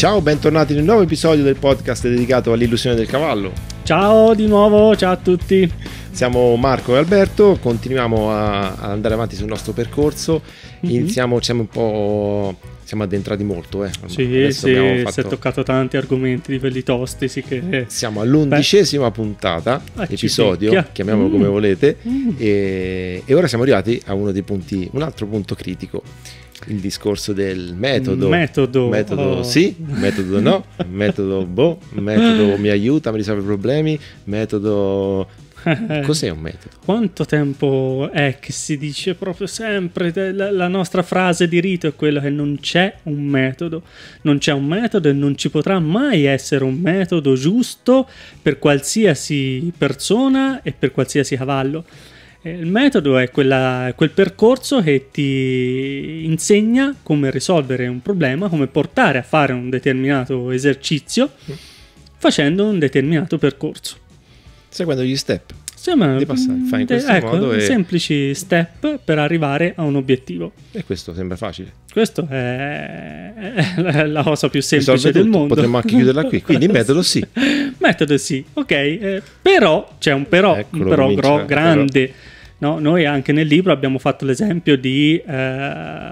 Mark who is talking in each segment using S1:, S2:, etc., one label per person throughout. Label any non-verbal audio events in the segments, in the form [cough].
S1: Ciao, bentornati in un nuovo episodio del podcast dedicato all'illusione del cavallo. Ciao di nuovo, ciao a tutti. Siamo Marco e Alberto, continuiamo ad andare avanti sul nostro percorso. Mm-hmm. Iniziamo, siamo un po' siamo addentrati molto. Eh. Sì, sì fatto... si è
S2: toccato tanti argomenti di quelli tosti. Sì che... Siamo all'undicesima
S1: Beh. puntata, Accidenti. Ah, episodio, chiamiamolo mm. come volete, mm. E, e, ora siamo arrivati a uno dei punti, un altro punto critico il discorso del metodo. Metodo. Metodo oh. sì, metodo no, metodo boh, metodo mi aiuta, mi risolve i problemi, metodo... [laughs] Cos'è un metodo?
S2: Quanto tempo è che si dice proprio sempre, la, nostra frase di rito è quella che non c'è un metodo, non c'è un metodo e non ci potrà mai essere un metodo giusto per qualsiasi persona e per qualsiasi cavallo. Eh, il metodo è quella, quel percorso che ti insegna come risolvere un problema, come portare a fare un determinato esercizio mm. facendo un determinato percorso. Seguendo gli step. Insomma, di passare. Fai in mm, questo ecco, modo e... semplici step per arrivare a un obiettivo.
S1: E questo sembra facile.
S2: Questo è, la cosa più semplice Risolve del tutto. mondo. Potremmo anche chiuderla qui. Quindi [laughs] metodo sì. metodo sì, ok. Eh, però c'è un però, Eccolo, un però gro- eh, grande. Però No, noi anche nel libro abbiamo fatto l'esempio di eh,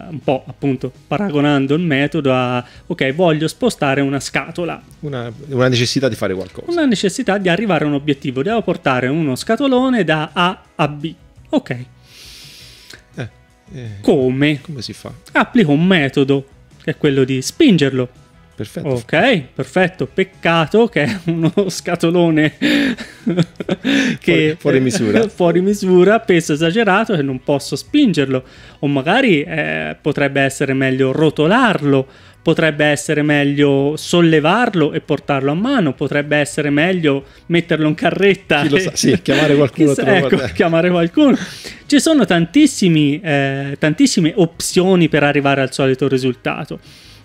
S2: un po' appunto paragonando il metodo a ok, voglio spostare una scatola. Una,
S1: una, necessità di fare qualcosa.
S2: Una necessità di arrivare a un obiettivo. Devo portare uno scatolone da A a B. Ok. Eh, eh, come? Come si fa? Applico un metodo che è quello di spingerlo Perfetto. Ok, perfetto. Peccato che è uno [laughs] scatolone [laughs] che fuori, fuori, misura. [laughs] fuori misura, peso esagerato e non posso spingerlo. O magari eh, potrebbe essere meglio rotolarlo, potrebbe essere meglio sollevarlo e portarlo a mano, potrebbe essere meglio metterlo in carretta. Chi lo sa, sì, chiamare qualcuno. Chissà, ecco, chiamare qualcuno. Ci sono eh, tantissime opzioni per arrivare al solito risultato.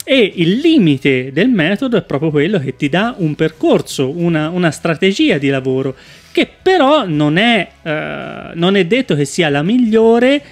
S2: E il limite del metodo è proprio quello che ti dà un percorso, una, una strategia di lavoro, che però non è, eh, non è detto che sia la migliore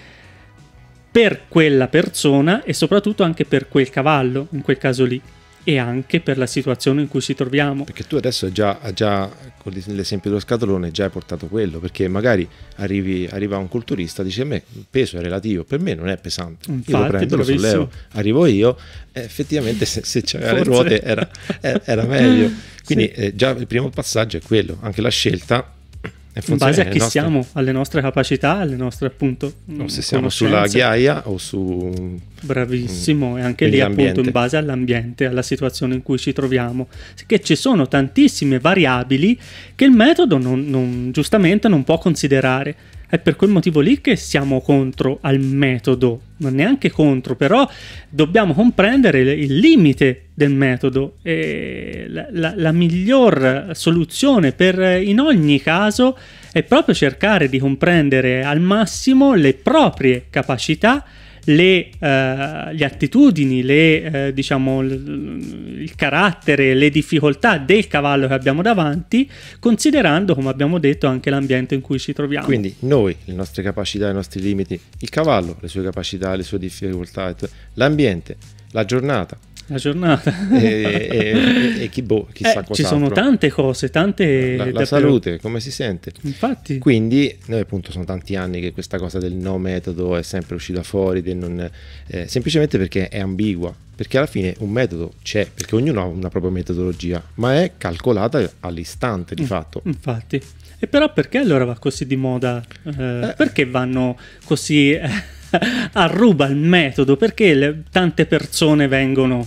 S2: per quella persona e soprattutto anche per quel cavallo, in quel caso lì e anche per la situazione in cui ci troviamo. Perché tu adesso
S1: già, già con l'esempio dello scatolone già hai portato quello, perché magari arrivi, arriva un culturista, e dice a me il peso è relativo, per me non è pesante, Infatti, io lo prendo, bravissimo. lo sollevo, arrivo io, effettivamente se, se c'era le ruote era, eh, era meglio. [laughs] Quindi sì. eh, già il primo passaggio è quello, anche la scelta in base a chi nostre...
S2: siamo, alle nostre capacità, alle nostre appunto. No, mm, se siamo sulla ghiaia
S1: o su. Bravissimo, e anche lì l'ambiente. appunto in base
S2: all'ambiente, alla situazione in cui ci troviamo. Che ci sono tantissime variabili che il metodo non, non, giustamente non può considerare è per quel motivo lì che siamo contro al metodo, non neanche contro, però dobbiamo comprendere il limite del metodo e la, la, la miglior soluzione per eh, in ogni caso è proprio cercare di comprendere al massimo le proprie capacità le, eh, le attitudini, le, eh, diciamo, l- il carattere, le difficoltà del cavallo che abbiamo davanti, considerando, come abbiamo detto, anche l'ambiente in cui ci troviamo. Quindi
S1: noi, le nostre capacità, i nostri limiti, il cavallo, le sue capacità, le sue difficoltà, l'ambiente, la giornata,
S2: la giornata [laughs] e, e, e chi boh, [laughs] chissà eh, Ci sono tante cose, tante... La, la salute,
S1: come si sente? Infatti. Quindi, noi appunto sono tanti anni che questa cosa del no metodo è sempre uscita fuori, non, eh, semplicemente perché è ambigua, perché alla fine un metodo c'è, perché ognuno ha una propria metodologia, ma è calcolata all'istante di mm, fatto.
S2: Infatti. E però perché allora va così di moda? Eh, eh. perché vanno così eh, [laughs] arruba il metodo perché le, tante persone vengono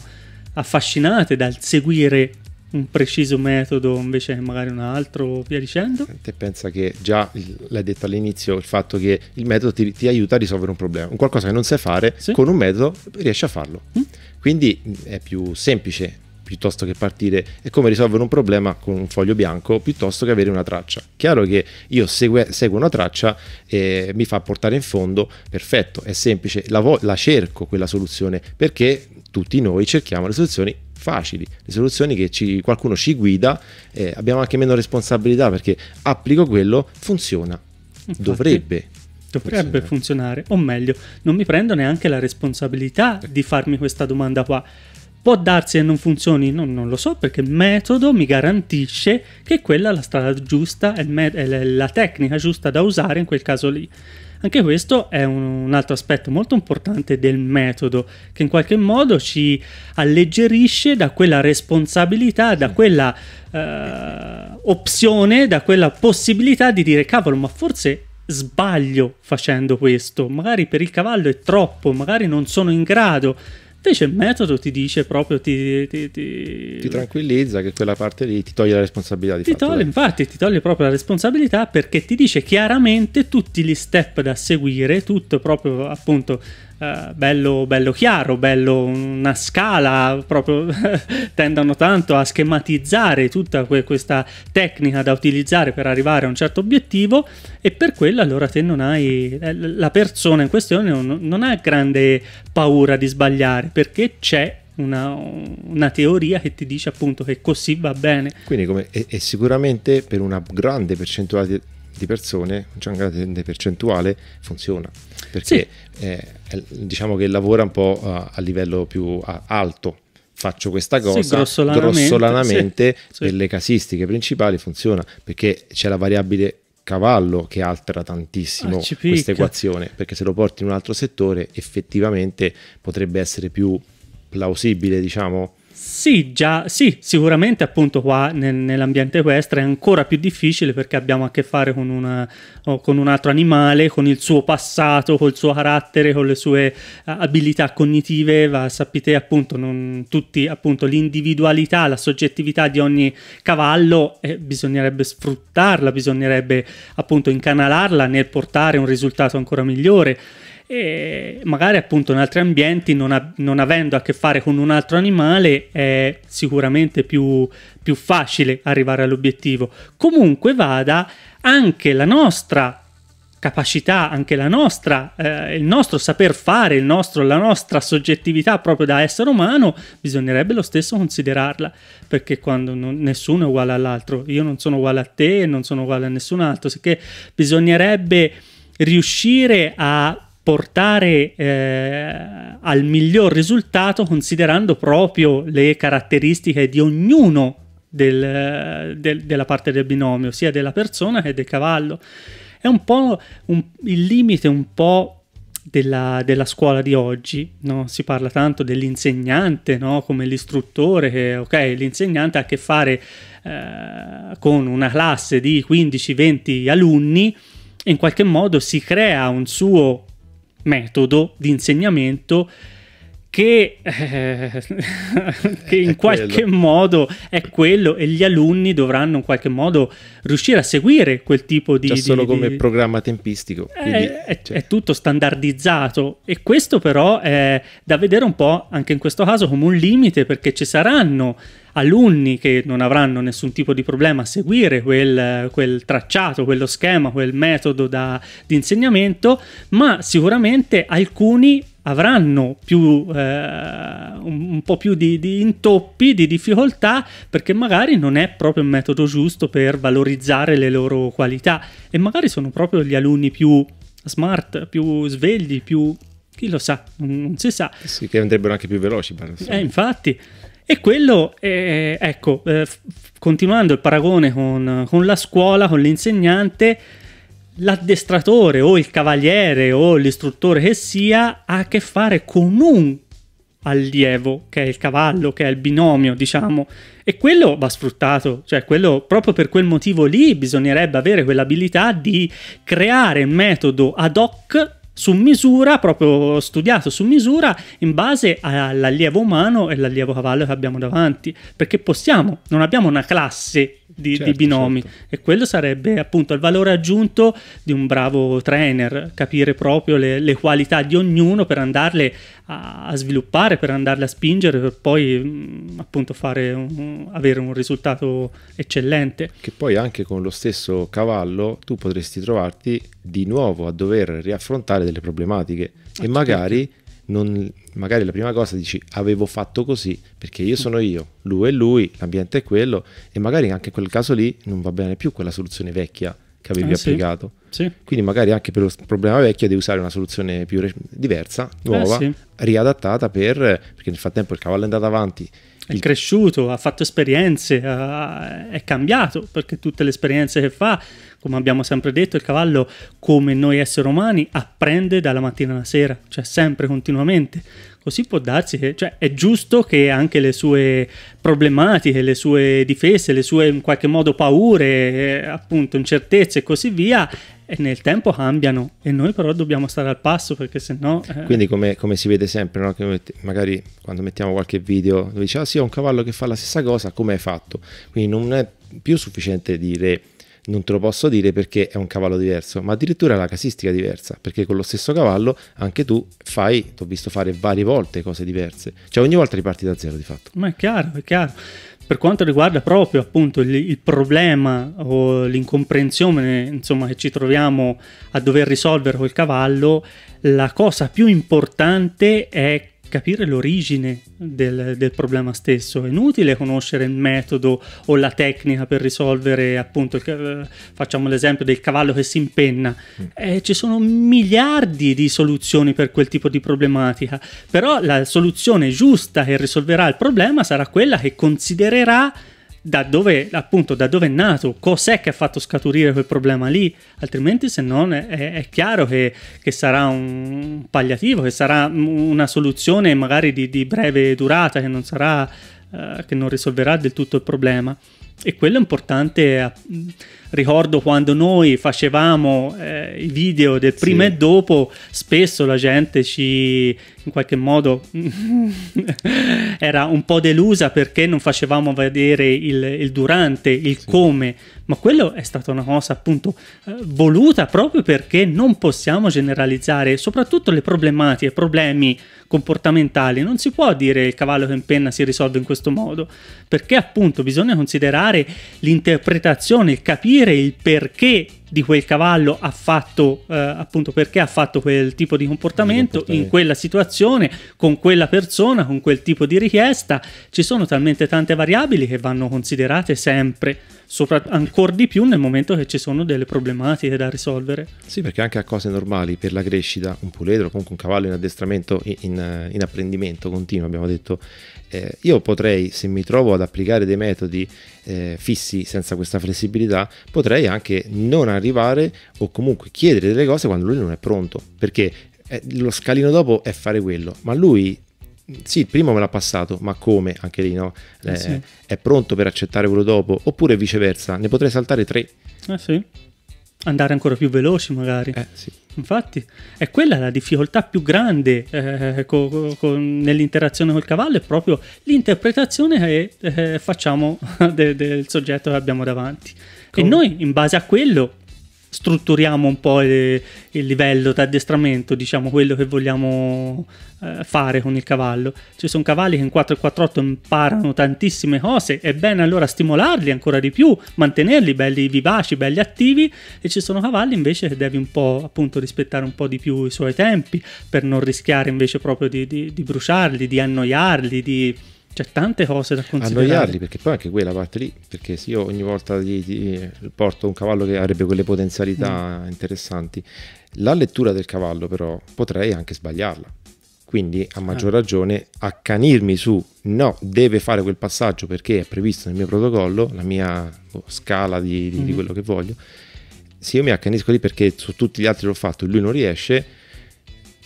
S2: affascinate dal seguire un preciso metodo invece magari un altro via dicendo eh,
S1: te pensa che già l'hai detto all'inizio il fatto che il metodo ti, ti, aiuta a risolvere un problema un qualcosa che non sai fare sì. con un metodo riesci a farlo mm. quindi è più semplice piuttosto che partire, è come risolvere un problema con un foglio bianco piuttosto che avere una traccia. Chiaro che io segue, seguo una traccia e mi fa portare in fondo, perfetto, è semplice, la, vo- la cerco quella soluzione perché tutti noi cerchiamo le soluzioni facili, le soluzioni che ci, qualcuno ci guida, eh, abbiamo anche meno responsabilità perché applico quello, funziona,
S2: Infatti. dovrebbe dovrebbe funzionare, o meglio, non mi prendo neanche la responsabilità di farmi questa domanda qua. Può darsi che non funzioni, no, non lo so, perché il metodo mi garantisce che quella è la strada giusta, è, è la tecnica giusta da usare in quel caso lì. Anche questo è un, altro aspetto molto importante del metodo, che in qualche modo ci alleggerisce da quella responsabilità, da quella eh, opzione, da quella possibilità di dire cavolo, ma forse sbaglio facendo questo, magari per il cavallo è troppo, magari non sono in grado Invece il metodo ti dice proprio, ti, ti, ti, ti
S1: tranquillizza che quella parte lì ti toglie la responsabilità. Di ti fatto, toglie, dai.
S2: infatti, ti toglie proprio la responsabilità perché ti dice chiaramente tutti gli step da seguire, tutto proprio appunto eh, bello, bello, chiaro, bello una scala, proprio [laughs] tendono tanto a schematizzare tutta que- questa tecnica da utilizzare per arrivare a un certo obiettivo e per quello allora te non hai, eh, la persona in questione non, non ha grande paura di sbagliare perché c'è una, una, teoria che ti dice appunto che così va bene. Quindi come, e,
S1: e sicuramente per una grande percentuale di persone, un grande percentuale, funziona. Perché sì. eh, diciamo che lavora un po' a, eh, a livello più a, alto. Faccio questa cosa sì, grossolanamente, grossolanamente sì, per le casistiche principali funziona perché c'è la variabile cavallo che altera tantissimo ah, questa equazione perché se lo porti in un altro settore effettivamente potrebbe essere più plausibile diciamo
S2: sì, già, sì, sicuramente appunto qua nel, nell'ambiente equestre è ancora più difficile perché abbiamo a che fare con, una, con, un altro animale, con il suo passato, col suo carattere, con le sue eh, abilità cognitive, va, sapete appunto, non tutti, appunto l'individualità, la soggettività di ogni cavallo, eh, bisognerebbe sfruttarla, bisognerebbe appunto incanalarla nel portare un risultato ancora migliore e magari appunto in altri ambienti non, a, non avendo a che fare con un altro animale è sicuramente più, più facile arrivare all'obiettivo. Comunque vada anche la nostra capacità, anche la nostra, eh, il nostro saper fare, il nostro, la nostra soggettività proprio da essere umano, bisognerebbe lo stesso considerarla, perché quando non, nessuno è uguale all'altro, io non sono uguale a te, non sono uguale a nessun altro, sicché bisognerebbe riuscire a portare eh, al miglior risultato considerando proprio le caratteristiche di ognuno del, del, della parte del binomio, sia della persona che del cavallo. È un po' un, il limite un po' Della, della, scuola di oggi, no? si parla tanto dell'insegnante no? come l'istruttore, che okay, l'insegnante ha a che fare eh, con una classe di 15-20 alunni e in qualche modo si crea un suo metodo di insegnamento che, eh, [laughs] che in qualche quello. modo è quello e gli alunni dovranno in qualche modo riuscire a seguire quel tipo di... Già solo di, come di, programma tempistico. È, eh, quindi, è, cioè. è, tutto standardizzato e questo però è da vedere un po' anche in questo caso come un limite perché ci saranno alunni che non avranno nessun tipo di problema a seguire quel, quel tracciato, quello schema, quel metodo da, di insegnamento, ma sicuramente alcuni avranno più, eh, un, un, po' più di, di, intoppi, di difficoltà, perché magari non è proprio il metodo giusto per valorizzare le loro qualità e magari sono proprio gli alunni più smart, più svegli, più... chi lo sa, non, non si sa. Sì, che andrebbero anche più veloci. Eh, infatti. E quello, è, eh, ecco, eh, continuando il paragone con, con la scuola, con l'insegnante, l'addestratore o il cavaliere o l'istruttore che sia ha a che fare con un allievo che è il cavallo, che è il binomio, diciamo, e quello va sfruttato, cioè quello proprio per quel motivo lì bisognerebbe avere quell'abilità di creare metodo ad hoc su misura, proprio studiato su misura in base all'allievo umano e all'allievo cavallo che abbiamo davanti, perché possiamo, non abbiamo una classe di, certo, di binomi certo. e quello sarebbe appunto il valore aggiunto di un bravo trainer, capire proprio le, le qualità di ognuno per andarle a, a sviluppare, per andarle a spingere, per poi mh, mm, appunto un, avere un risultato eccellente.
S1: Che poi anche con lo stesso cavallo tu potresti trovarti di nuovo a dover riaffrontare delle problematiche e magari... Non, magari la prima cosa dici avevo fatto così perché io sono io, lui è lui, l'ambiente è quello e magari anche in quel caso lì non va bene più quella soluzione vecchia che avevi ah, applicato. Sì. Quindi magari anche per lo problema vecchio devi usare una soluzione più re- diversa, eh, nuova, eh, sì. riadattata per, perché nel frattempo il cavallo è andato avanti.
S2: È cresciuto, ha fatto esperienze, è cambiato perché tutte le esperienze che fa, come abbiamo sempre detto, il cavallo, come noi esseri umani, apprende dalla mattina alla sera, cioè sempre, continuamente Così può darsi che cioè, è giusto che anche le sue problematiche, le sue difese, le sue in qualche modo paure, eh, appunto incertezze e così via, e eh, nel tempo cambiano e noi però dobbiamo stare al passo perché sennò... Eh... Quindi
S1: come, come, si vede sempre, no? magari quando mettiamo qualche video dove dice ah sì ho un cavallo che fa la stessa cosa, come hai fatto? Quindi non è più sufficiente dire non te lo posso dire perché è un cavallo diverso, ma addirittura la casistica è diversa, perché con lo stesso cavallo anche tu fai, ti ho visto fare varie volte cose diverse, cioè ogni volta riparti da zero di fatto.
S2: Ma è chiaro, è chiaro. Per quanto riguarda proprio appunto il, il problema o l'incomprensione insomma, che ci troviamo a dover risolvere col cavallo, la cosa più importante è capire l'origine del, del, problema stesso. È inutile conoscere il metodo o la tecnica per risolvere, appunto, il, facciamo l'esempio del cavallo che si impenna. Mm. Eh, ci sono miliardi di soluzioni per quel tipo di problematica, però la soluzione giusta che risolverà il problema sarà quella che considererà da dove, appunto, da dove è nato, cos'è che ha fatto scaturire quel problema lì, altrimenti se non è, è chiaro che, che, sarà un palliativo, che sarà una soluzione magari di, di breve durata, che non, sarà, eh, che non risolverà del tutto il problema. E quello è importante. A, ricordo quando noi facevamo eh, i video del prima sì. e dopo, spesso la gente ci in qualche modo [laughs] era un po' delusa perché non facevamo vedere il, il durante, il sì. come, ma quello è stata una cosa appunto eh, voluta proprio perché non possiamo generalizzare, soprattutto le problematiche, problemi comportamentali, non si può dire il cavallo che in penna si risolve in questo modo, perché appunto bisogna considerare l'interpretazione, il capire capire il perché di quel cavallo ha fatto eh, appunto perché ha fatto quel tipo di comportamento, comportamento in quella situazione con quella persona con quel tipo di richiesta ci sono talmente tante variabili che vanno considerate sempre sopra, ancora di più nel momento che ci sono delle problematiche da risolvere
S1: sì perché anche a cose normali per la crescita un puledro comunque un cavallo in addestramento in, in apprendimento continuo abbiamo detto eh, io potrei se mi trovo ad applicare dei metodi eh, fissi senza questa flessibilità potrei anche non arrivare arrivare o comunque chiedere delle cose quando lui non è pronto, perché eh, lo scalino dopo è fare quello, ma lui sì, il primo me l'ha passato, ma come? Anche lì no? Eh, eh, sì. È pronto per accettare quello dopo? Oppure viceversa, ne potrei saltare tre.
S2: Eh sì. Andare ancora più veloci magari. Eh sì. Infatti, è quella la difficoltà più grande eh, eh co- co- nell'interazione col cavallo, è proprio l'interpretazione che eh, facciamo [laughs] de- del soggetto che abbiamo davanti. Come? E noi, in base a quello, strutturiamo un po' il, il livello di addestramento, diciamo quello che vogliamo eh, fare con il cavallo. Ci sono cavalli che in 448 imparano tantissime cose, è bene allora stimolarli ancora di più, mantenerli belli vivaci, belli attivi e ci sono cavalli invece che devi un po' appunto rispettare un po' di più i suoi tempi per non rischiare invece proprio di, di, di bruciarli, di annoiarli, di c'è cioè, tante cose da considerare. Annoiarli,
S1: perché poi anche quella parte lì, perché se io ogni volta gli, gli porto un cavallo che avrebbe quelle potenzialità mm. interessanti, la lettura del cavallo però potrei anche sbagliarla. Quindi a maggior ah. ragione accanirmi su no, deve fare quel passaggio perché è previsto nel mio protocollo, la mia boh, scala di, di, mm. di quello che voglio. Se io mi accanisco lì perché su tutti gli altri l'ho fatto e lui non riesce,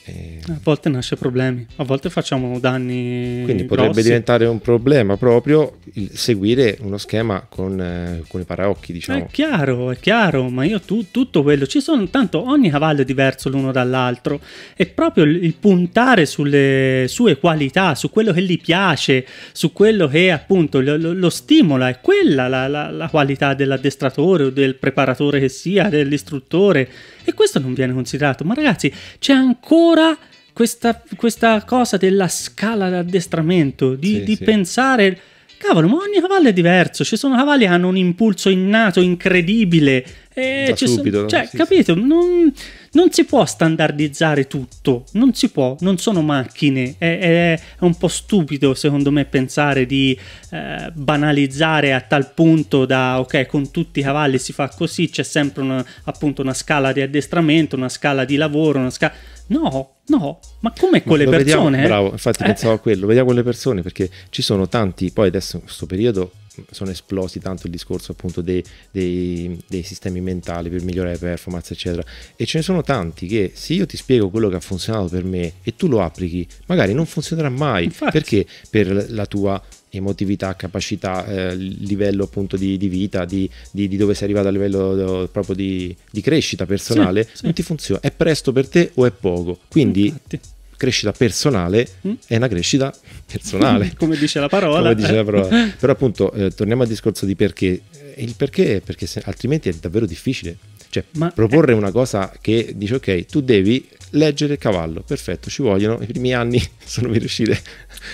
S2: e... A volte nasce problemi, a volte facciamo danni. Quindi grossi. potrebbe diventare
S1: un problema proprio seguire uno schema con, eh, con, i paraocchi, diciamo. È
S2: chiaro, è chiaro, ma io tu, tutto quello, ci sono tanto, ogni cavallo è diverso l'uno dall'altro e proprio il puntare sulle sue qualità, su quello che gli piace, su quello che appunto lo, lo, lo stimola, è quella la, la, la qualità dell'addestratore o del preparatore che sia, dell'istruttore e questo non viene considerato. Ma ragazzi, c'è ancora questa, questa, cosa della scala d'addestramento, di, sì, di sì. pensare... Cavolo, ma ogni cavallo è diverso. Ci sono cavalli che hanno un impulso innato incredibile e eh, ci subito, sono, cioè, sì, capito? Sì. Non, non, si può standardizzare tutto, non si può, non sono macchine. È, è, è un po' stupido, secondo me, pensare di eh, banalizzare a tal punto da ok, con tutti i cavalli si fa così, c'è sempre una, appunto una scala di addestramento, una scala di lavoro, una scala. No, no, ma come con le persone? Vediamo, eh? bravo,
S1: infatti eh. pensavo a quello, vediamo con le persone perché ci sono tanti, poi adesso in questo periodo sono esplosi tanto il discorso appunto dei, dei, dei, sistemi mentali per migliorare le performance eccetera e ce ne sono tanti che se io ti spiego quello che ha funzionato per me e tu lo applichi magari non funzionerà mai Infatti. perché per la tua emotività, capacità, eh, livello appunto di, di vita, di, di, di, dove sei arrivato a livello de, eh, proprio di, crescita personale, sì, non ti funziona. È presto per te o è poco? Quindi Infatti crescita personale mm? è una crescita personale. [laughs]
S2: Come dice la parola. dice la parola.
S1: Però appunto eh, torniamo al discorso di perché. Il perché è perché se, altrimenti è davvero difficile. Cioè, Ma proporre è... Eh, una cosa che dice ok, tu devi leggere il cavallo, perfetto, ci vogliono i primi anni [laughs] sono per riuscire.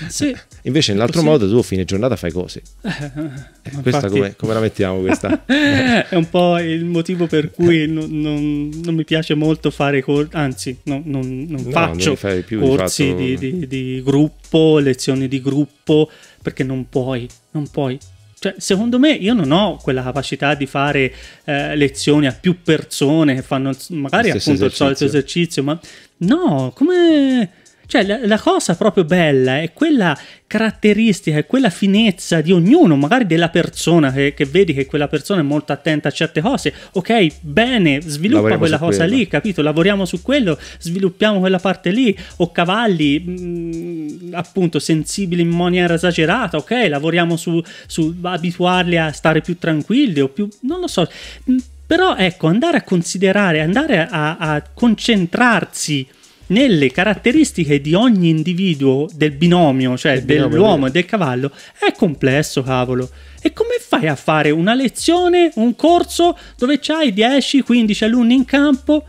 S1: Sì, [laughs] Invece nell'altro modo tu a fine giornata fai cose.
S2: [laughs] Eh, eh, questa come,
S1: come, la mettiamo questa?
S2: è un po' il motivo per cui non, non, non mi piace molto fare corsi, anzi non, non faccio no, più, corsi di, fatto... di, di, di gruppo, lezioni di gruppo, perché non puoi, non puoi cioè, secondo me io non ho quella capacità di fare eh, lezioni a più persone che fanno magari appunto esercizio. il solito esercizio, ma no, come cioè, la, la, cosa proprio bella è quella caratteristica, è quella finezza di ognuno, magari della persona che, che, vedi che quella persona è molto attenta a certe cose. Ok, bene, sviluppa Lavoriamo quella cosa quello. lì, capito? Lavoriamo su quello, sviluppiamo quella parte lì. O cavalli, mh, mm, appunto, sensibili in maniera esagerata, ok? Lavoriamo su, su abituarli a stare più tranquilli o più... non lo so. Mm, però ecco, andare a considerare, andare a, a concentrarsi nelle caratteristiche di ogni individuo del binomio, cioè binomio dell'uomo e del cavallo, è complesso, cavolo. E come fai a fare una lezione, un corso dove c'hai 10-15 alunni in campo?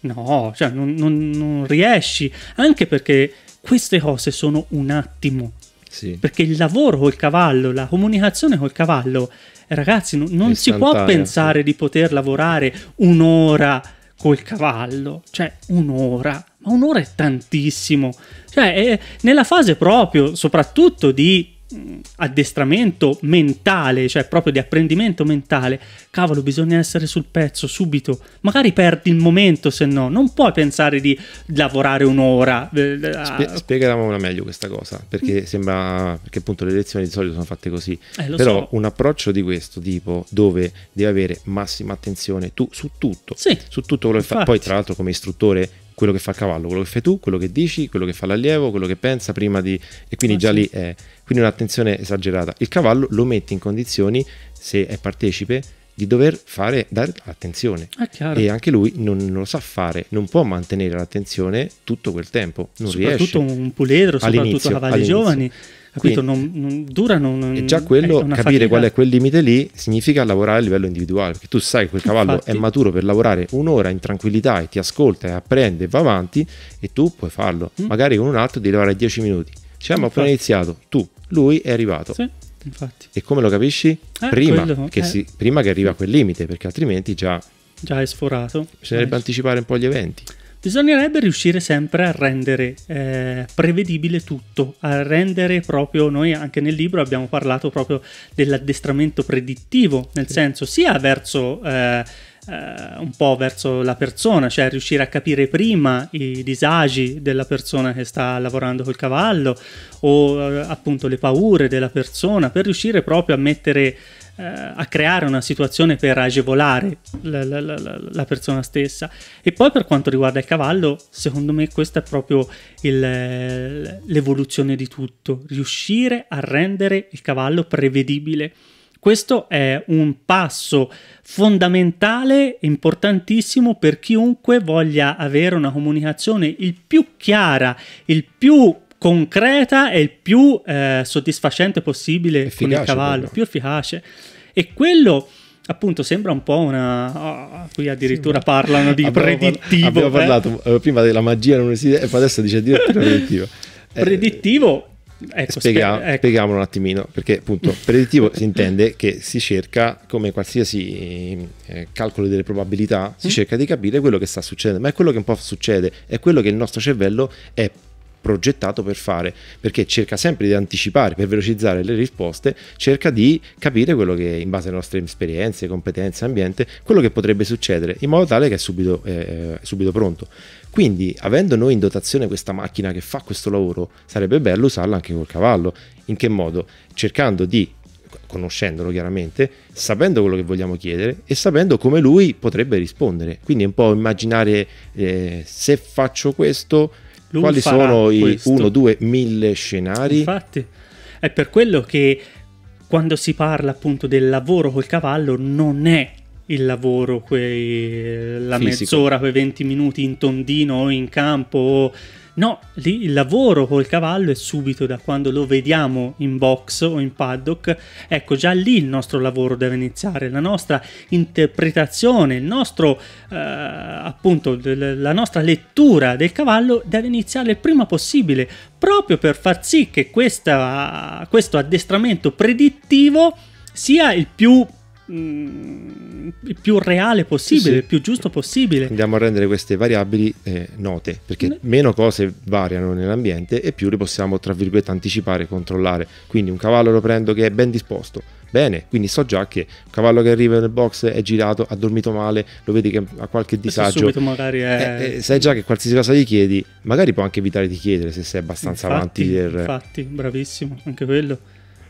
S2: No, cioè non, non, non riesci, anche perché queste cose sono un attimo. Sì. Perché il lavoro col cavallo, la comunicazione col cavallo, ragazzi, non, non si può pensare di poter lavorare un'ora col cavallo, cioè un'ora ma un'ora è tantissimo. Cioè, è nella fase proprio, soprattutto di mm, addestramento mentale, cioè proprio di apprendimento mentale, cavolo, bisogna essere sul pezzo subito. Magari perdi il momento, se no, non puoi pensare di lavorare un'ora. Eh, eh, Spe- una meglio questa cosa, perché mm. sembra
S1: che appunto le lezioni di solito sono fatte così. Eh, Però so. un approccio di questo tipo dove devi avere massima attenzione tu su tutto, sì, su tutto quello che fai. Poi tra l'altro come istruttore quello che fa il cavallo, quello che fai tu, quello che dici, quello che fa l'allievo, quello che pensa prima di... e quindi già lì è... quindi un'attenzione esagerata. Il cavallo lo mette in condizioni, se è partecipe, di dover fare, dare attenzione. E anche lui non, non, lo sa fare, non può mantenere l'attenzione tutto quel tempo. Non soprattutto riesce. un puledro, soprattutto cavalli giovani
S2: Capito? non, non durano. Non, e già quello, capire fatica. qual è
S1: quel limite lì, significa lavorare a livello individuale, perché tu sai che quel cavallo Infatti. è maturo per lavorare un'ora in tranquillità e ti ascolta e apprende e va avanti e tu puoi farlo. Mm. Magari con un altro devi lavorare 10 minuti. Cioè, ma appena iniziato, tu, lui è arrivato. Sì. Infatti. E come lo capisci? Eh, prima, che eh. si, prima che arriva quel limite, perché altrimenti già...
S2: Già è sforato. Bisognerebbe
S1: anticipare un po' gli eventi.
S2: Bisognerebbe riuscire sempre a rendere eh, prevedibile tutto, a rendere proprio, noi anche nel libro abbiamo parlato proprio dell'addestramento predittivo, nel sì. senso sia verso... Eh, eh un po' verso la persona, cioè riuscire a capire prima i disagi della persona che sta lavorando col cavallo o eh, appunto le paure della persona per riuscire proprio a mettere eh, a creare una situazione per agevolare la, la, la, la, persona stessa. E poi per quanto riguarda il cavallo, secondo me questa è proprio il, l'evoluzione di tutto, riuscire a rendere il cavallo prevedibile. Questo è un passo fondamentale importantissimo per chiunque voglia avere una comunicazione il più chiara, il più concreta e il più eh, soddisfacente possibile efficace, con il cavallo, proprio. più efficace. E quello appunto sembra un po' una oh, qui addirittura sì, parlano di abbiamo predittivo abbiamo eh? parlato
S1: eh, prima della magia dell'università e poi adesso dice addirittura [laughs] predittivo eh, predittivo
S2: eh, ecco, spiega, spe-
S1: ecco. spieghiamolo un attimino perché appunto predittivo si intende che si cerca come qualsiasi eh, calcolo delle probabilità si mm. cerca di capire quello che sta succedendo ma è quello che un po' succede è quello che il nostro cervello è progettato per fare, perché cerca sempre di anticipare, per velocizzare le risposte, cerca di capire quello che in base alle nostre esperienze, competenze, ambiente, quello che potrebbe succedere, in modo tale che è subito, eh, eh, subito pronto. Quindi, avendo noi in dotazione questa macchina che fa questo lavoro, sarebbe bello usarla anche col cavallo. In che modo? Cercando di conoscendolo chiaramente, sapendo quello che vogliamo chiedere e sapendo come lui potrebbe rispondere. Quindi un po' immaginare eh, se
S2: faccio questo lui Quali sono i questo. 1, 2,
S1: 1000 scenari?
S2: Infatti, è per quello che quando si parla appunto del lavoro col cavallo non è il lavoro, quei, la Fisico. mezz'ora, quei 20 minuti in tondino o in campo o No, lì il lavoro col cavallo è subito da quando lo vediamo in box o in paddock. Ecco, già lì il nostro lavoro deve iniziare, la nostra interpretazione, il nostro eh, appunto, la nostra lettura del cavallo deve iniziare il prima possibile, proprio per far sì che questa, questo addestramento predittivo sia il più. Mm, il più reale possibile, sì, il più giusto possibile.
S1: Andiamo a rendere queste variabili eh, note, perché ne... meno cose variano nell'ambiente e più le possiamo, tra virgolette, anticipare, controllare. Quindi un cavallo lo prendo che è ben disposto. Bene, quindi so già che un cavallo che arriva nel box è girato, ha dormito male, lo vedi che ha qualche disagio. subito magari è... Eh, eh, sai già che qualsiasi cosa gli chiedi, magari può anche evitare di chiedere se sei abbastanza infatti, avanti. Per...
S2: Infatti, bravissimo, anche quello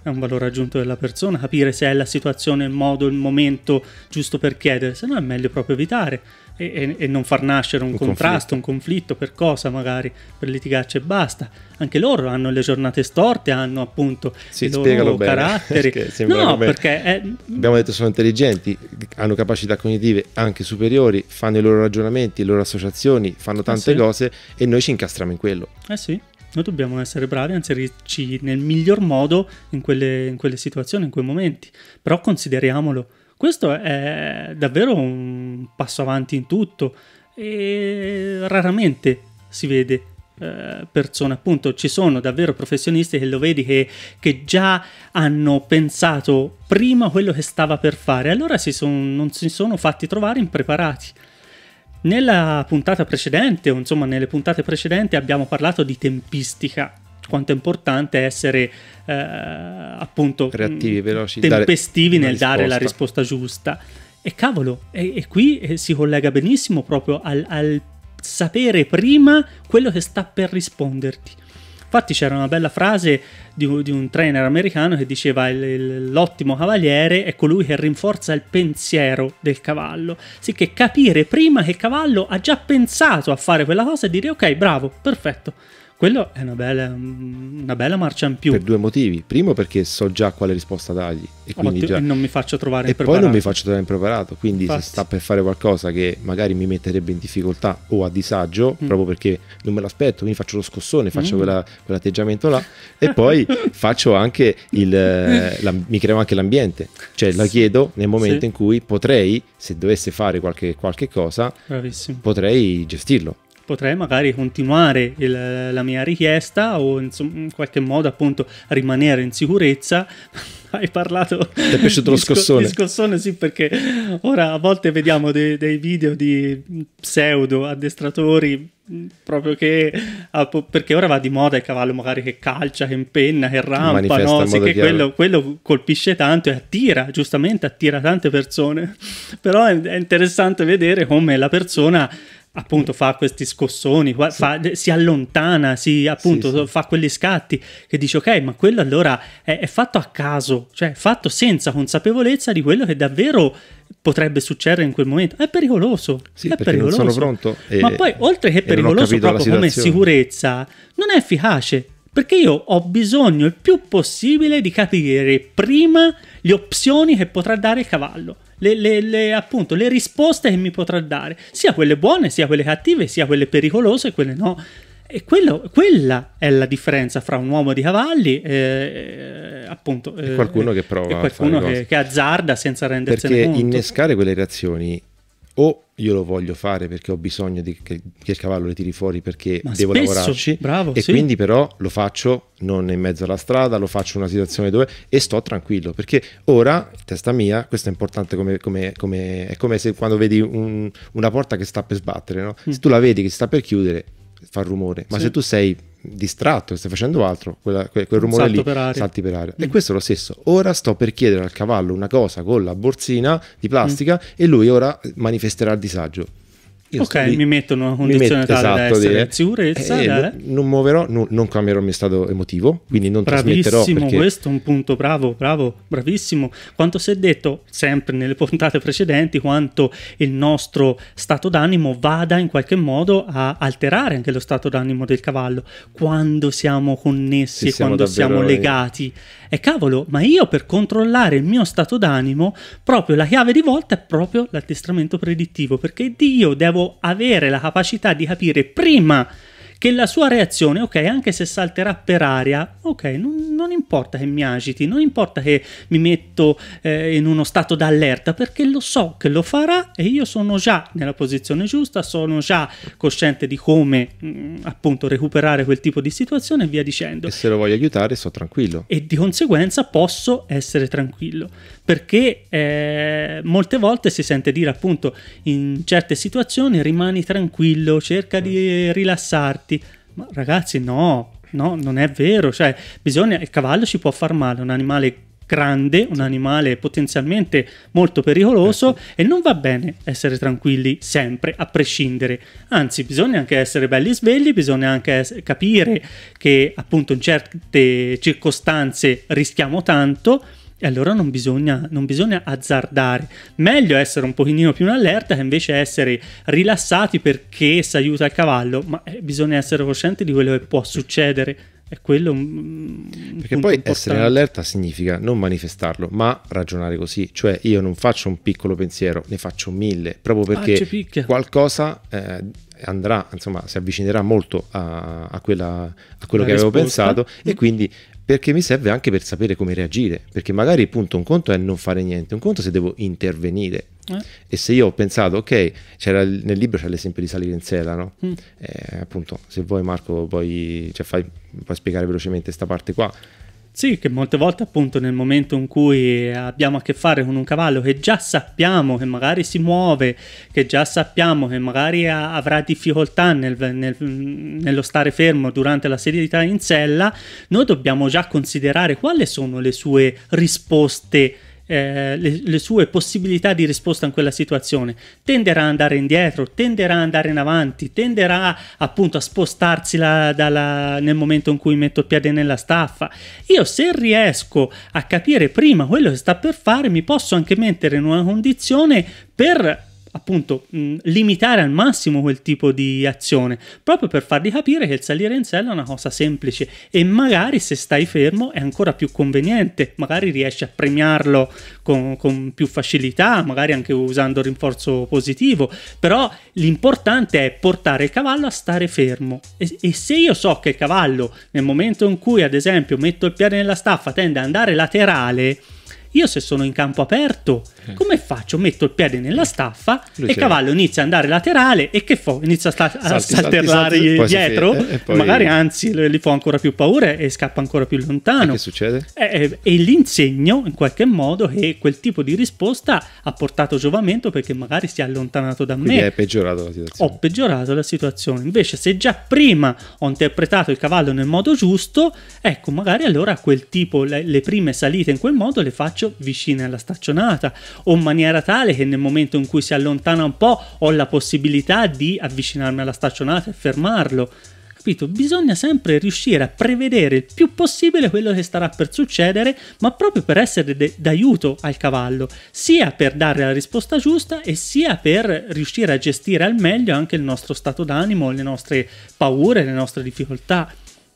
S2: è un valore aggiunto della persona, capire se è la situazione, il modo, il momento giusto per chiedere, se no è meglio proprio evitare e, e, e non far nascere un, un contrasto, conflitto. un conflitto per cosa magari, per litigarci e basta. Anche loro hanno le giornate storte, hanno appunto sì, i loro caratteri. [laughs] Perché no, come... perché è... abbiamo
S1: detto sono intelligenti, hanno capacità cognitive anche superiori, fanno i loro ragionamenti, le loro associazioni, fanno tante eh sì. cose e noi ci incastriamo in quello.
S2: Eh sì. Noi dobbiamo essere bravi a inserirci nel miglior modo in quelle, in quelle situazioni, in quei momenti, però consideriamolo. Questo è davvero un passo avanti in tutto e raramente si vede eh, persone, appunto ci sono davvero professionisti che lo vedi che, che, già hanno pensato prima quello che stava per fare, allora si son, non si sono fatti trovare impreparati. Nella puntata precedente, o insomma nelle puntate precedenti, abbiamo parlato di tempistica, quanto è importante essere eh, appunto Reattivi, mm, veloci, tempestivi dare nel dare la risposta giusta. E cavolo, e, e qui eh, si collega benissimo proprio al, al sapere prima quello che sta per risponderti. Infatti c'era una bella frase di, di un trainer americano che diceva il, il, l'ottimo cavaliere è colui che rinforza il pensiero del cavallo, sicché capire prima che il cavallo ha già pensato a fare quella cosa e dire ok bravo, perfetto quello è una bella, mm, una bella, marcia in più. Per due
S1: motivi. Primo perché so già quale risposta dargli e oh, quindi ti, già... non
S2: mi faccio trovare e impreparato. E poi non mi faccio
S1: trovare impreparato, quindi Infatti. se sta per fare qualcosa che magari mi metterebbe in difficoltà o a disagio, mm. proprio perché non me l'aspetto, quindi faccio lo scossone, faccio mm. quella, quell'atteggiamento là e poi [laughs] faccio anche il... Eh, la, mi creo anche l'ambiente. Cioè la chiedo nel momento sì. in cui potrei, se dovesse fare qualche, qualche cosa, Bravissimo. potrei gestirlo
S2: potrei magari continuare il, la mia richiesta o insomma, in qualche modo appunto rimanere in sicurezza. [laughs] Hai parlato Ti è piaciuto lo scossone? Sc- scossone sì, perché ora a volte vediamo dei, dei video di pseudo addestratori mm, proprio che ah, perché ora va di moda il cavallo magari che calcia, che impenna, che rampa, no? sì, che quello, quello, colpisce tanto e attira, giustamente attira tante persone, [laughs] però è, è interessante vedere come la persona appunto fa questi scossoni, sì. fa, si allontana, si, appunto, sì, sì. fa quegli scatti che dice ok, ma quello allora è, è, fatto a caso, cioè fatto senza consapevolezza di quello che davvero potrebbe succedere in quel momento. È pericoloso, sì, è pericoloso. sono pronto. E, ma poi oltre che pericoloso proprio come sicurezza, non è efficace perché io ho bisogno il più possibile di capire prima le opzioni che potrà dare il cavallo, le, le, le, appunto, le risposte che mi potrà dare, sia quelle buone, sia quelle cattive, sia quelle pericolose quelle no. E quello, quella è la differenza fra un uomo di cavalli e, eh, eh, appunto, e qualcuno eh, che prova e qualcuno che, che, azzarda senza rendersene conto. Perché innescare
S1: quelle reazioni o io lo voglio fare perché ho bisogno di, che, che, il cavallo le tiri fuori perché Ma devo spesso, lavorarci bravo, e sì. quindi però lo faccio non in mezzo alla strada, lo faccio in una situazione dove e sto tranquillo perché ora, testa mia, questo è importante come, come, come è come se quando vedi un, una porta che sta per sbattere, no? mm. se tu la vedi che sta per chiudere fa rumore, ma sì. se tu sei distratto, che stai facendo altro, quella, quel, quel, rumore Salto lì, per salti per aria. Mm. E questo è lo stesso. Ora sto per chiedere al cavallo una cosa con la borsina di plastica mm. e lui ora manifesterà il disagio.
S2: Io ok, lì, mi metto in una condizione metto, tale esatto, da essere sicurezza. Eh,
S1: Non muoverò, non, non cambierò il mio stato emotivo, quindi non trasmetterò. Bravissimo, perché... questo
S2: è un punto, bravo, bravo, bravissimo. Quanto si è detto sempre nelle puntate precedenti, quanto il nostro stato d'animo vada in qualche modo a alterare anche lo stato d'animo del cavallo, quando siamo connessi, siamo quando siamo eh, legati in... E cavolo, ma io per controllare il mio stato d'animo, proprio la chiave di volta è proprio l'addestramento predittivo, perché io devo avere la capacità di capire prima che la sua reazione, ok, anche se salterà per aria, ok, non, non importa che mi agiti, non importa che mi metto eh, in uno stato d'allerta, perché lo so che lo farà e io sono già nella posizione giusta, sono già cosciente di come mh, mm, appunto recuperare quel tipo di situazione e via dicendo. E se lo voglio aiutare sto tranquillo. E di conseguenza posso essere tranquillo, perché eh, molte volte si sente dire appunto in certe situazioni rimani tranquillo, cerca di mm. rilassarti fatti. Ma ragazzi, no, no, non è vero. Cioè, bisogna, il cavallo si può far male, un animale grande, un animale potenzialmente molto pericoloso eh. e non va bene essere tranquilli sempre, a prescindere. Anzi, bisogna anche essere belli svegli, bisogna anche es- capire che appunto in certe circostanze rischiamo tanto e allora non bisogna, non bisogna azzardare. Meglio essere un pochino più in allerta che invece essere rilassati perché si aiuta il cavallo, ma eh, bisogna essere coscienti di quello che può succedere. È quello un, Perché un poi importante. essere in allerta
S1: significa non manifestarlo, ma ragionare così. Cioè io non faccio un piccolo pensiero, ne faccio mille, proprio ah, perché ah, qualcosa eh, andrà, insomma, si avvicinerà molto a, a, quella, a quello La che risposta. avevo pensato e mm. quindi perché mi serve anche per sapere come reagire, perché magari appunto un conto è non fare niente, un conto è se devo intervenire. Eh. E se io ho pensato, ok, nel libro c'è l'esempio di salire in sella, no? Mm. Eh, appunto, se vuoi Marco poi, cioè, fai, puoi spiegare velocemente questa parte qua,
S2: sì, che molte volte appunto nel momento in cui abbiamo a che fare con un cavallo che già sappiamo che magari si muove, che già sappiamo che magari ha, avrà difficoltà nel, nel, nello stare fermo durante la seduta in sella, noi dobbiamo già considerare quali sono le sue risposte eh, le, le, sue possibilità di risposta in quella situazione. Tenderà ad andare indietro, tenderà ad andare in avanti, tenderà appunto a spostarsi la, dalla, nel momento in cui metto il piede nella staffa. Io se riesco a capire prima quello che sta per fare, mi posso anche mettere in una condizione per appunto mh, mm, limitare al massimo quel tipo di azione, proprio per fargli capire che il salire in sella è una cosa semplice e magari se stai fermo è ancora più conveniente, magari riesci a premiarlo con, con più facilità, magari anche usando rinforzo positivo, però l'importante è portare il cavallo a stare fermo e, e se io so che il cavallo nel momento in cui ad esempio metto il piede nella staffa tende ad andare laterale, io se sono in campo aperto, eh. come faccio? Metto il piede nella eh. staffa Lui e cavallo inizia ad andare laterale e che fa? Inizia a, sta- a salti, dietro, eh, e poi... magari anzi gli fa ancora più paura e scappa ancora più lontano. E che succede? E, e gli insegno in qualche modo che quel tipo di risposta ha portato giovamento perché magari si è allontanato da Quindi me. Hai
S1: peggiorato la situazione.
S2: Ho peggiorato la situazione. Invece se già prima ho interpretato il cavallo nel modo giusto, ecco, magari allora quel tipo, le, le prime salite in quel modo le faccio ghiaccio vicine alla staccionata o in maniera tale che nel momento in cui si allontana un po' ho la possibilità di avvicinarmi alla staccionata e fermarlo. Capito? Bisogna sempre riuscire a prevedere il più possibile quello che starà per succedere, ma proprio per essere de- d'aiuto al cavallo, sia per dare la risposta giusta e sia per riuscire a gestire al meglio anche il nostro stato d'animo, le nostre paure, le nostre difficoltà.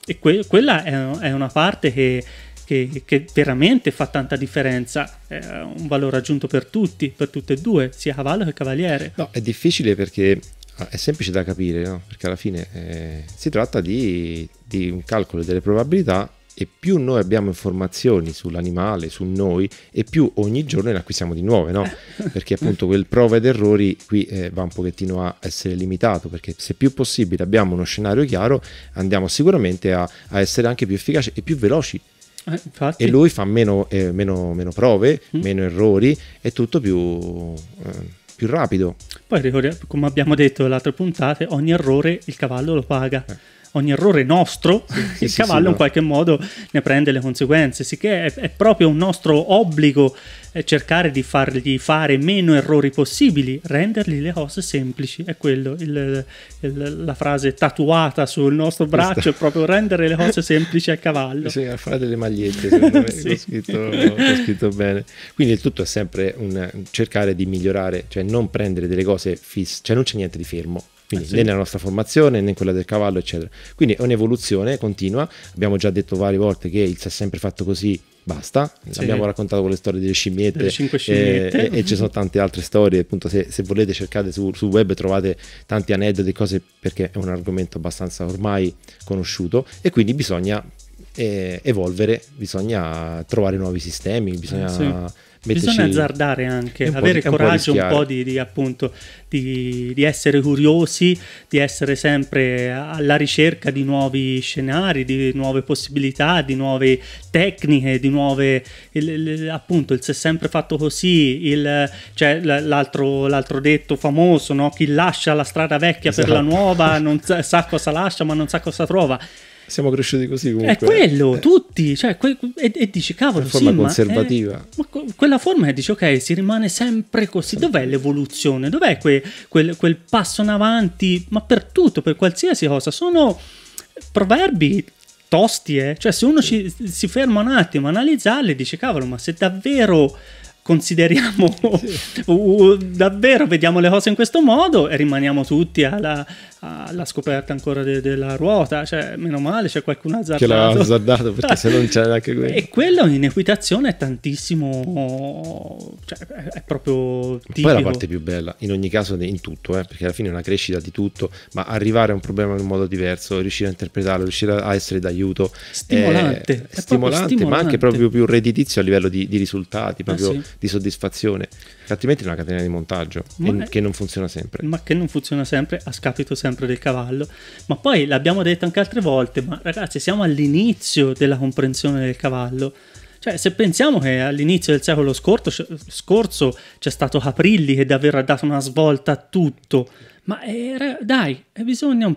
S2: E que- quella è, è, una parte che che, che veramente fa tanta differenza, è eh, un valore aggiunto per tutti, per tutte e due, sia cavallo che cavaliere. No,
S1: è difficile perché ah, è semplice da capire, no? perché alla fine eh, si tratta di, di un calcolo delle probabilità e più noi abbiamo informazioni sull'animale, su noi, e più ogni giorno ne acquistiamo di nuove, no? [laughs] Perché appunto quel prova ed errori qui eh, va un pochettino a essere limitato, perché se più possibile abbiamo uno scenario chiaro, andiamo sicuramente a, a essere anche più efficaci e più veloci
S2: eh, e lui
S1: fa meno, eh, meno, meno prove, mm. meno errori, è tutto più, eh, più rapido.
S2: Poi, come abbiamo detto nell'altra puntata, ogni errore il cavallo lo paga. Eh ogni errore nostro, sì, sì, il sì, cavallo in qualche modo ne prende le conseguenze, sicché è, è proprio un nostro obbligo eh, cercare di fargli fare meno errori possibili, rendergli le cose semplici, è quello il, il, la frase tatuata sul nostro braccio, Questa. è proprio rendere le cose semplici al cavallo. Bisogna fare delle magliette, secondo me, [laughs] sì. scritto,
S1: scritto, bene. Quindi il tutto è sempre un cercare di migliorare, cioè non prendere delle cose fisse, cioè non c'è niente di fermo, quindi ah, sì. né nella nostra formazione né in quella del cavallo, eccetera. Quindi è un'evoluzione continua. Abbiamo già detto varie volte che il si è sempre fatto così. Basta, sì. abbiamo raccontato quelle storie delle scimmiette, delle scimmiette. E, eh, e, e, ci sono tante altre storie. Appunto, se, se volete cercate sul web trovate tanti aneddoti e cose perché è un argomento abbastanza ormai conosciuto e quindi bisogna eh, evolvere, bisogna trovare nuovi sistemi, bisogna... Sì. Bisogna azzardare anche, avere il coraggio un po', un po
S2: di, di, appunto, di, di, essere curiosi, di essere sempre alla ricerca di nuovi scenari, di nuove possibilità, di nuove tecniche, di nuove... Il, il, appunto, il si è sempre fatto così, il, cioè, l'altro, l'altro, detto famoso, no? chi lascia la strada vecchia esatto. per la esatto. nuova [laughs] non sa, sa cosa lascia ma non sa cosa trova. Siamo cresciuti così comunque. È quello, eh, tutti, cioè, que- e-, e, dici cavolo, forma sì, conservativa. È, eh, ma, co- quella forma che dici ok, si rimane sempre così, dov'è l'evoluzione? Dov'è que- quel-, quel passo in avanti? Ma per tutto, per qualsiasi cosa, sono proverbi tosti, eh? cioè se uno ci, si ferma un attimo a analizzarli dice cavolo ma se davvero consideriamo sì. uh, [laughs] davvero vediamo le cose in questo modo e rimaniamo tutti alla, alla scoperta ancora de- della ruota, cioè meno male c'è qualcuno azzardato. Che l'ha azzardato [laughs] perché se non c'era anche quello. E quella è tantissimo, cioè è proprio tipico. Poi la parte
S1: più bella, in ogni caso in tutto, eh, perché alla fine è una crescita di tutto, ma arrivare a un problema in un modo diverso, riuscire a interpretarlo, riuscire a essere d'aiuto. Stimolante. Eh, è, è stimolante, stimolante, ma anche proprio più redditizio a livello di, di risultati, ah, proprio ah, sì. di soddisfazione. Altrimenti è una catena di montaggio è, che non funziona sempre.
S2: Ma che non funziona sempre a scapito sempre sempre del cavallo, ma poi l'abbiamo detto anche altre volte, ma ragazzi siamo all'inizio della comprensione del cavallo. Cioè, se pensiamo che all'inizio del secolo scorso, scorso c'è stato Caprilli che davvero ha dato una svolta a tutto, ma eh, dai, eh, bisogna un,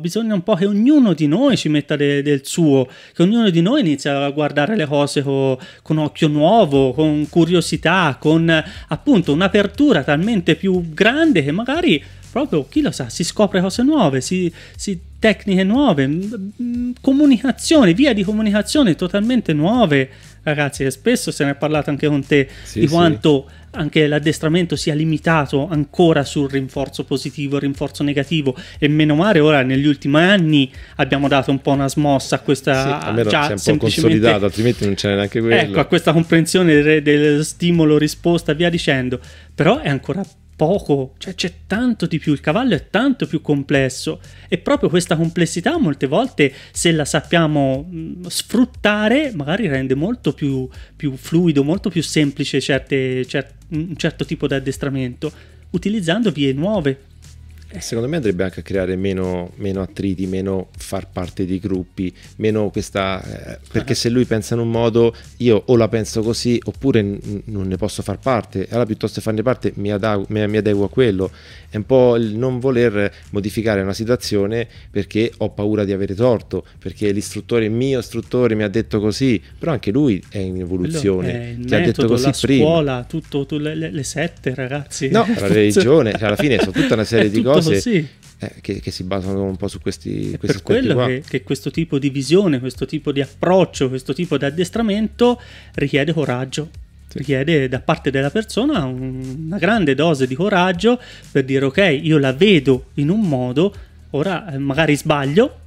S2: bisogna un, po', che ognuno di noi ci metta de, del suo, che ognuno di noi inizia a guardare le cose co, con occhio nuovo, con curiosità, con appunto un'apertura talmente più grande che magari proprio, chi lo sa, si scopre cose nuove, si, si, tecniche nuove, mm, mm, comunicazione, via di comunicazione totalmente nuove, ragazzi, e spesso se ne è parlato anche con te sì, di quanto sì. anche l'addestramento sia limitato ancora sul rinforzo positivo e rinforzo negativo e meno male ora negli ultimi anni abbiamo dato un po' una smossa a questa sì, già si è un po' consolidata,
S1: altrimenti non c'è neanche ecco, quello. Ecco, a
S2: questa comprensione del, del stimolo risposta, via dicendo, però è ancora più poco, cioè c'è tanto di più, il cavallo è tanto più complesso e proprio questa complessità molte volte se la sappiamo mm, sfruttare magari rende molto più, più fluido, molto più semplice certe, cert- un certo tipo di addestramento utilizzando vie nuove
S1: Secondo me andrebbe anche a creare meno, meno attriti, meno far parte di gruppi, meno questa... Eh, perché ah. se lui pensa in un modo, io o la penso così oppure n- non ne posso far parte, allora piuttosto che farne parte mi, adago, mi, mi adeguo a quello. È un po' il non voler modificare una situazione perché ho paura di avere torto, perché l'istruttore, il mio istruttore mi ha detto così, però anche lui è in evoluzione, ti ha detto così la prima.
S2: scuola, tutto, tu, le, le, sette ragazzi. No, la [laughs] religione, cioè alla fine sono tutta una serie di cose Certo, cose sì.
S1: eh, che, che, si basano un po' su questi, è questi per quello
S2: che, che, questo tipo di visione, questo tipo di approccio, questo tipo di addestramento richiede coraggio. Sì. Richiede da parte della persona una grande dose di coraggio per dire ok, io la vedo in un modo, ora eh, magari sbaglio,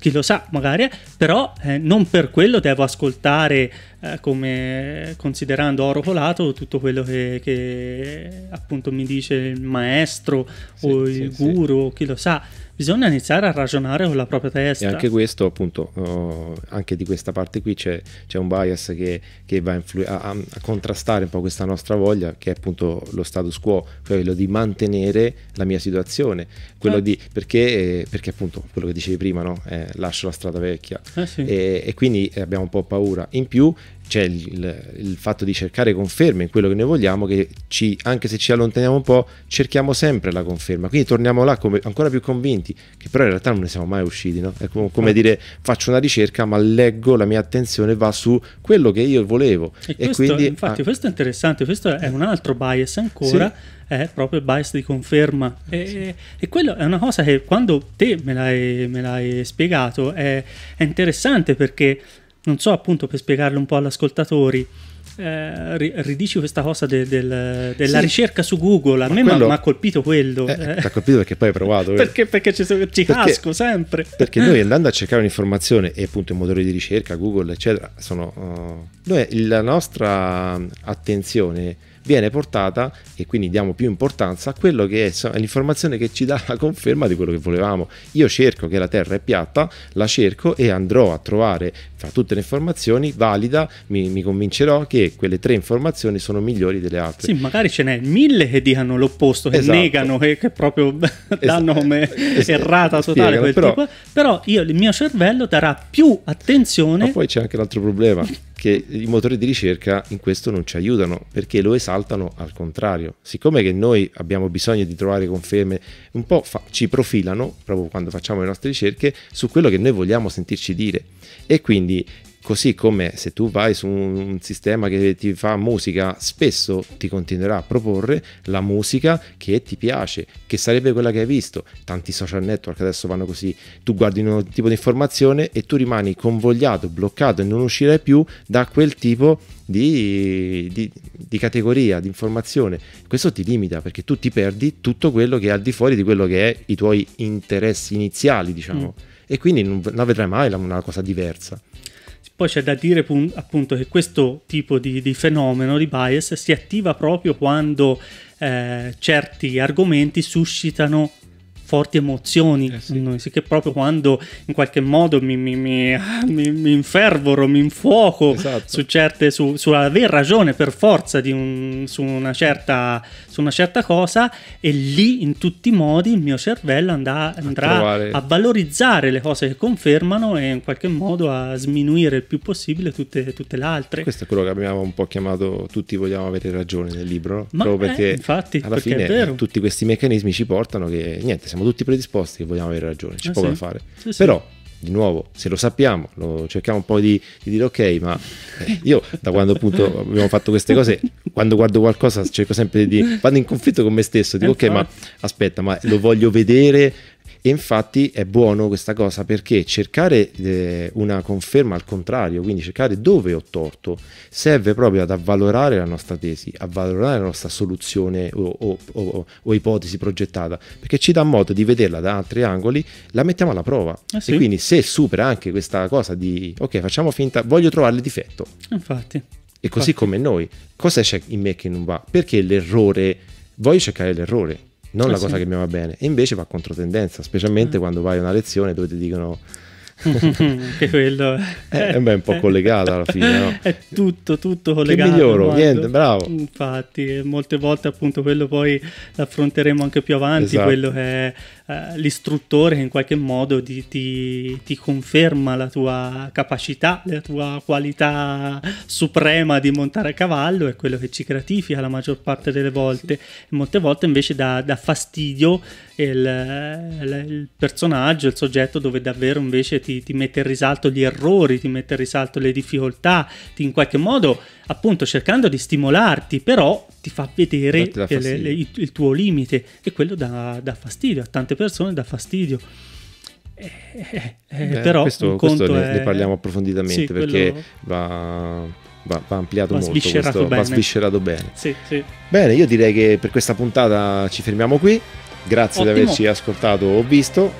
S2: chi lo sa magari, eh, però eh, non per quello devo ascoltare eh, come considerando oro colato tutto quello che, che appunto mi dice il maestro sì, o sì, il guru o chi lo sa bisogna iniziare a ragionare con la propria testa. E anche
S1: questo, appunto, oh, anche di questa parte qui c'è, c'è un bias che, che va influ- a, a, contrastare un po' questa nostra voglia, che è appunto lo status quo, quello di mantenere la mia situazione, eh. di, perché, eh, perché, appunto quello che dicevi prima, no? eh, lascio la strada vecchia eh sì. e, e, quindi abbiamo un po' paura. In più c'è il, il, fatto di cercare conferme in quello che noi vogliamo, che ci, anche se ci allontaniamo un po', cerchiamo sempre la conferma. Quindi torniamo là come, ancora più convinti, che però in realtà non ne siamo mai usciti. No? È come, come, ah. dire faccio una ricerca, ma leggo, la mia attenzione va su quello che io volevo. E, e quindi, infatti, ah,
S2: questo è interessante, questo è un altro bias ancora. Sì. È proprio il bias di conferma e, sì. e quello è una cosa che quando te me l'hai, me l'hai spiegato è, è interessante perché non so appunto per spiegarlo un po' agli ascoltatori. Eh, ridici questa cosa del, del, della sì. ricerca su Google. A ma me quello... mi ha colpito quello. Eh, eh.
S1: Ti ha colpito perché poi hai provato. perché,
S2: perché ci, ci casco sempre. perché noi [laughs]
S1: andando a cercare un'informazione, e appunto i motori di ricerca, Google, eccetera, sono, uh, noi, la nostra attenzione viene portata e quindi diamo più importanza a quello che è, è l'informazione che ci dà la conferma di quello che volevamo. Io cerco che la Terra è piatta, la cerco e andrò a trovare fra tutte le informazioni valida, mi, mi convincerò che quelle tre informazioni sono migliori delle altre.
S2: Sì, magari ce n'è mille che dicano l'opposto, che esatto. negano, che, che proprio [laughs] esatto. danno come esatto. errata totale. Spiegano, però, tipo. però io, il mio cervello darà più attenzione. Ma poi c'è anche l'altro problema. [laughs]
S1: che i motori di ricerca in questo non ci aiutano perché lo esaltano al contrario. Siccome che noi abbiamo bisogno di trovare conferme, un po' fa- ci profilano proprio quando facciamo le nostre ricerche su quello che noi vogliamo sentirci dire e quindi Così come se tu vai su un sistema che ti fa musica, spesso ti continuerà a proporre la musica che ti piace, che sarebbe quella che hai visto. Tanti social network adesso vanno così, tu guardi un tipo di informazione e tu rimani convogliato, bloccato e non uscirai più da quel tipo di, di, di categoria, di informazione. Questo ti limita perché tu ti perdi tutto quello che è al di fuori di quello che è i tuoi interessi iniziali, diciamo. Mm. E quindi non, non vedrai mai una cosa diversa.
S2: Poi c'è da dire appunto che questo tipo di, di fenomeno di bias si attiva proprio quando eh, certi argomenti suscitano forti emozioni eh sì. noi, sì che proprio quando in qualche modo mi, mi, mi, ah, mi infervoro, mi infuoco esatto. su certe, su, sull'aver ragione per forza di un, su, una certa, su, una certa, cosa e lì in tutti i modi il mio cervello andà, andrà a, a, valorizzare le cose che confermano e in qualche modo a sminuire il più possibile tutte, tutte le altre. Questo è quello che abbiamo un po' chiamato tutti vogliamo avere ragione nel libro, Ma proprio eh, perché infatti,
S1: alla perché fine tutti questi meccanismi ci portano che niente, siamo siamo tutti predisposti che vogliamo avere ragione, c'è eh poco sì. da fare. Sì, Però di nuovo, se lo sappiamo, lo cerchiamo poi di, di, dire ok, ma eh, io da quando appunto abbiamo fatto queste cose, quando guardo qualcosa cerco sempre di... vado in conflitto con me stesso, dico eh, ok, ma aspetta, ma lo voglio vedere e infatti è buono questa cosa perché cercare eh, una conferma al contrario, quindi cercare dove ho torto, serve proprio ad avvalorare la nostra tesi, a valorare la nostra soluzione o, o, o, o, ipotesi progettata, perché ci dà modo di vederla da altri angoli, la mettiamo alla prova. Eh sì. E quindi se supera anche questa cosa di ok, facciamo finta, voglio trovare il difetto. Infatti. E così come noi, cosa c'è in me che non va? Perché l'errore, voglio cercare l'errore, non eh la sì. cosa che mi va bene. E invece va contro tendenza, specialmente mm. quando vai a una lezione dove ti dicono...
S2: [laughs] che quello eh, è, è beh, un po' collegato alla fine, no? [laughs] è tutto, tutto collegato. Che miglioro, niente, bravo. Infatti, molte volte appunto quello poi l'affronteremo anche più avanti, esatto. quello che è eh, l'istruttore che in qualche modo ti, ti, ti, conferma la tua capacità, la tua qualità suprema di montare a cavallo, è quello che ci gratifica la maggior parte delle volte. Molte volte invece dà, dà fastidio il, il, personaggio, il soggetto dove davvero invece ti, ti mette in risalto gli errori, ti mette in risalto le difficoltà, ti in qualche modo appunto cercando di stimolarti, però ti fa vedere ti le, le, il, il, tuo limite e quello dà, dà, fastidio, a tante persone dà fastidio. Eh, eh, eh Beh, però questo, questo ne, è... ne, parliamo approfonditamente sì, perché
S1: va... Va, va, ampliato va molto, sviscerato questo, va sviscerato bene. Sì, sì. Bene, io direi che per questa puntata ci fermiamo qui. Grazie Ottimo. di averci ascoltato o visto.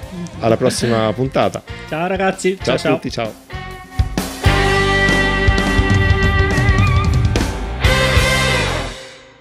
S1: Alla prossima [laughs] puntata.
S2: Ciao ragazzi. Ciao, ciao a ciao. tutti,
S1: ciao.